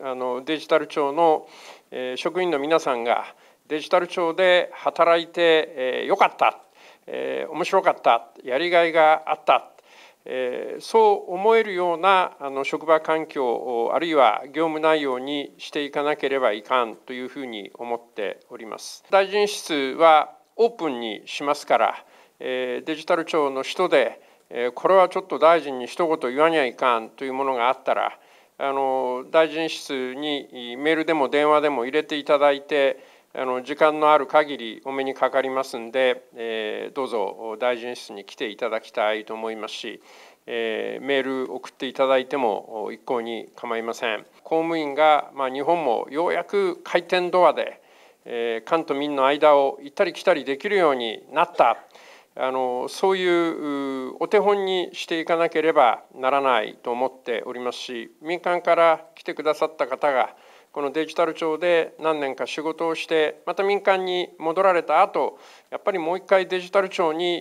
あのデジタル庁の職員の皆さんがデジタル庁で働いてよかった、面白かった、やりがいがあった、そう思えるようなあの職場環境あるいは業務内容にしていかなければいかんというふうに思っております。大臣室はオープンにしますからデジタル庁の人でこれはちょっと大臣に一言言わにゃいかんというものがあったらあの大臣室にメールでも電話でも入れていただいてあの時間のある限りお目にかかりますんで、えー、どうぞ大臣室に来ていただきたいと思いますし、えー、メール送っていただいても一向に構いません公務員が、まあ、日本もようやく回転ドアで、えー、官と民の間を行ったり来たりできるようになったあのそういうお手本にしていかなければならないと思っておりますし民間から来てくださった方がこのデジタル庁で何年か仕事をしてまた民間に戻られた後やっぱりもう一回デジタル庁に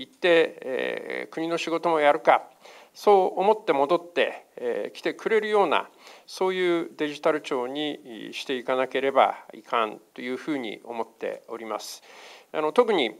行って、えー、国の仕事もやるかそう思って戻って、えー、来てくれるようなそういうデジタル庁にしていかなければいかんというふうに思っております。あの特に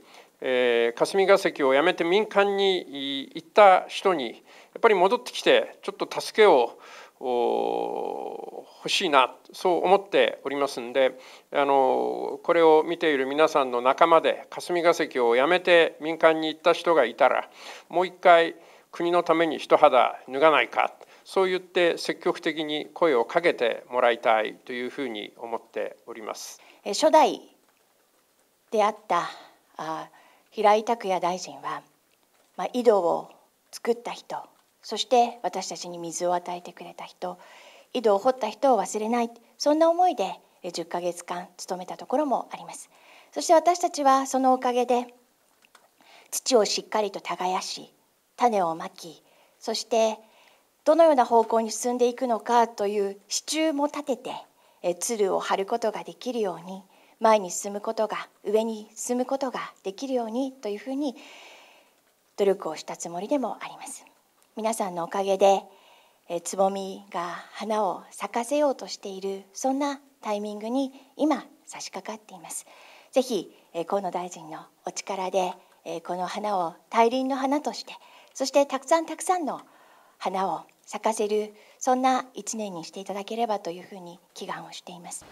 えー、霞が関を辞めて民間に行った人にやっぱり戻ってきてちょっと助けを欲しいなそう思っておりますんであのこれを見ている皆さんの仲間で霞が関を辞めて民間に行った人がいたらもう一回国のために一肌脱がないかそう言って積極的に声をかけてもらいたいというふうに思っております。初代であったあ平井拓也大臣は、まあ、井戸を作った人そして私たちに水を与えてくれた人井戸を掘った人を忘れないそんな思いで10ヶ月間勤めたところもありますそして私たちはそのおかげで土をしっかりと耕し種をまきそしてどのような方向に進んでいくのかという支柱も立てて鶴を張ることができるように前に進むことが上に進むことができるようにというふうに努力をしたつもりでもあります皆さんのおかげでえつぼみが花を咲かせようとしているそんなタイミングに今差し掛かっていますぜひ河野大臣のお力でえこの花を大輪の花としてそしてたくさんたくさんの花を咲かせるそんな一年にしていただければというふうに祈願をしています。